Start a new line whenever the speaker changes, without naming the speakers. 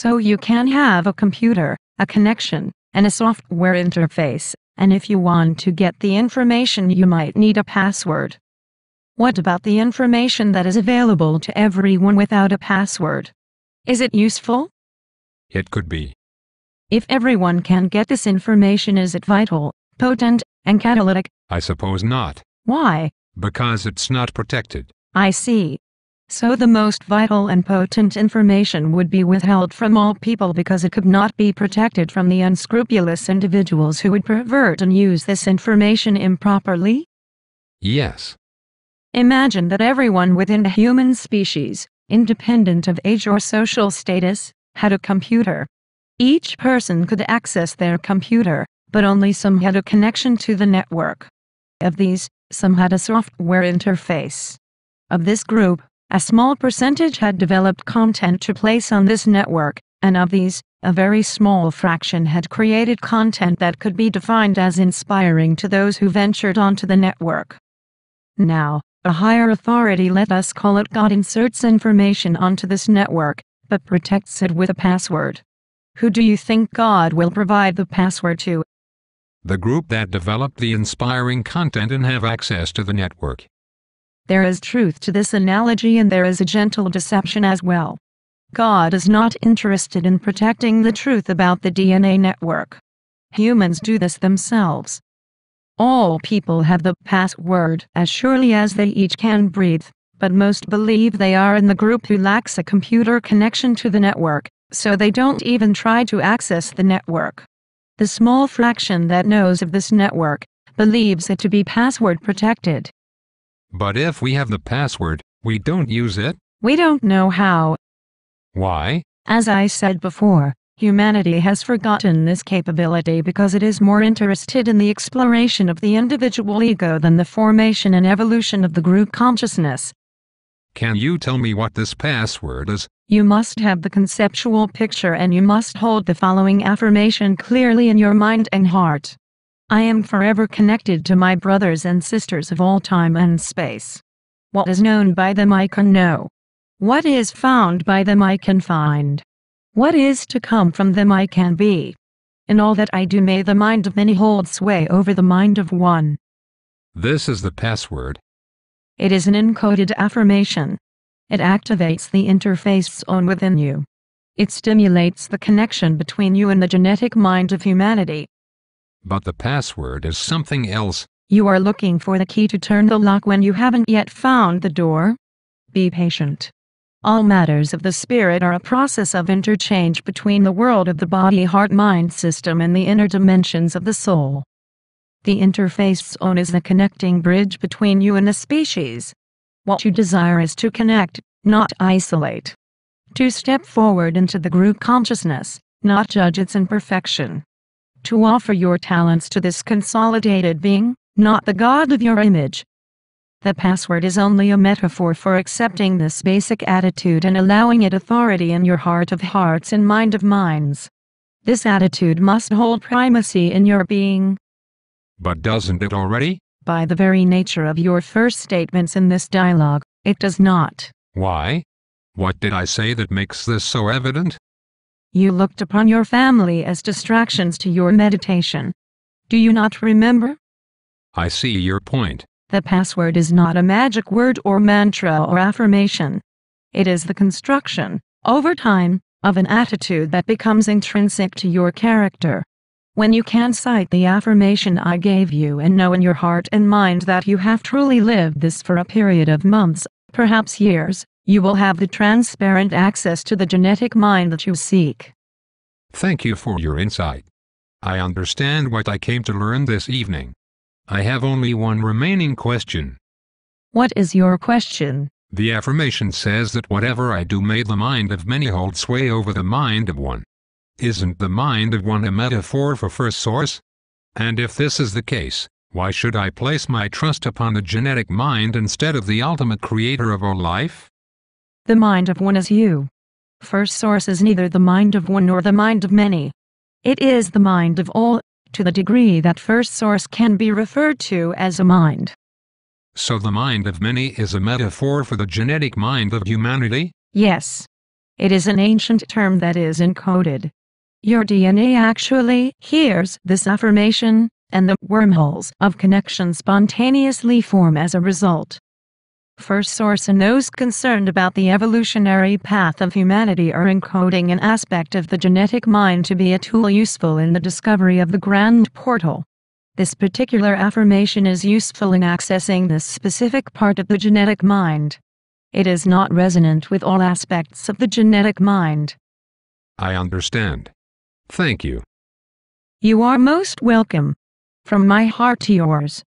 So you can have a computer, a connection, and a software interface, and if you want to get the information you might need a password. What about the information that is available to everyone without a password? Is it useful?
It could be.
If everyone can get this information is it vital, potent, and catalytic?
I suppose not. Why? Because it's not protected.
I see. So the most vital and potent information would be withheld from all people because it could not be protected from the unscrupulous individuals who would pervert and use this information improperly? Yes. Imagine that everyone within the human species, independent of age or social status, had a computer. Each person could access their computer, but only some had a connection to the network. Of these, some had a software interface. Of this group, a small percentage had developed content to place on this network, and of these, a very small fraction had created content that could be defined as inspiring to those who ventured onto the network. Now, a higher authority let us call it God inserts information onto this network, but protects it with a password. Who do you think God will provide the password to?
The group that developed the inspiring content and have access to the network.
There is truth to this analogy and there is a gentle deception as well. God is not interested in protecting the truth about the DNA network. Humans do this themselves. All people have the password as surely as they each can breathe, but most believe they are in the group who lacks a computer connection to the network, so they don't even try to access the network. The small fraction that knows of this network believes it to be password protected.
But if we have the password, we don't use it?
We don't know how. Why? As I said before, humanity has forgotten this capability because it is more interested in the exploration of the individual ego than the formation and evolution of the group consciousness.
Can you tell me what this password is?
You must have the conceptual picture and you must hold the following affirmation clearly in your mind and heart. I am forever connected to my brothers and sisters of all time and space. What is known by them I can know. What is found by them I can find. What is to come from them I can be. In all that I do may the mind of many hold sway over the mind of one.
This is the password.
It is an encoded affirmation. It activates the interface on within you. It stimulates the connection between you and the genetic mind of humanity.
But the password is something else.
You are looking for the key to turn the lock when you haven't yet found the door. Be patient. All matters of the spirit are a process of interchange between the world of the body heart mind system and the inner dimensions of the soul. The interface zone is the connecting bridge between you and the species. What you desire is to connect, not isolate. To step forward into the group consciousness, not judge its imperfection to offer your talents to this consolidated being, not the God of your image. The password is only a metaphor for accepting this basic attitude and allowing it authority in your heart of hearts and mind of minds. This attitude must hold primacy in your being.
But doesn't it already?
By the very nature of your first statements in this dialogue, it does not.
Why? What did I say that makes this so evident?
You looked upon your family as distractions to your meditation. Do you not remember?
I see your point.
The password is not a magic word or mantra or affirmation. It is the construction, over time, of an attitude that becomes intrinsic to your character. When you can cite the affirmation I gave you and know in your heart and mind that you have truly lived this for a period of months, perhaps years, you will have the transparent access to the genetic mind that you
seek. Thank you for your insight. I understand what I came to learn this evening. I have only one remaining question.
What is your question?
The affirmation says that whatever I do may the mind of many hold sway over the mind of one. Isn't the mind of one a metaphor for first source? And if this is the case, why should I place my trust upon the genetic mind instead of the ultimate creator of all life?
The mind of one is you. First source is neither the mind of one nor the mind of many. It is the mind of all, to the degree that first source can be referred to as a mind.
So the mind of many is a metaphor for the genetic mind of humanity?
Yes. It is an ancient term that is encoded. Your DNA actually hears this affirmation, and the wormholes of connection spontaneously form as a result. First source and those concerned about the evolutionary path of humanity are encoding an aspect of the genetic mind to be a tool useful in the discovery of the grand portal. This particular affirmation is useful in accessing this specific part of the genetic mind. It is not resonant with all aspects of the genetic mind.
I understand. Thank you.
You are most welcome. From my heart to yours.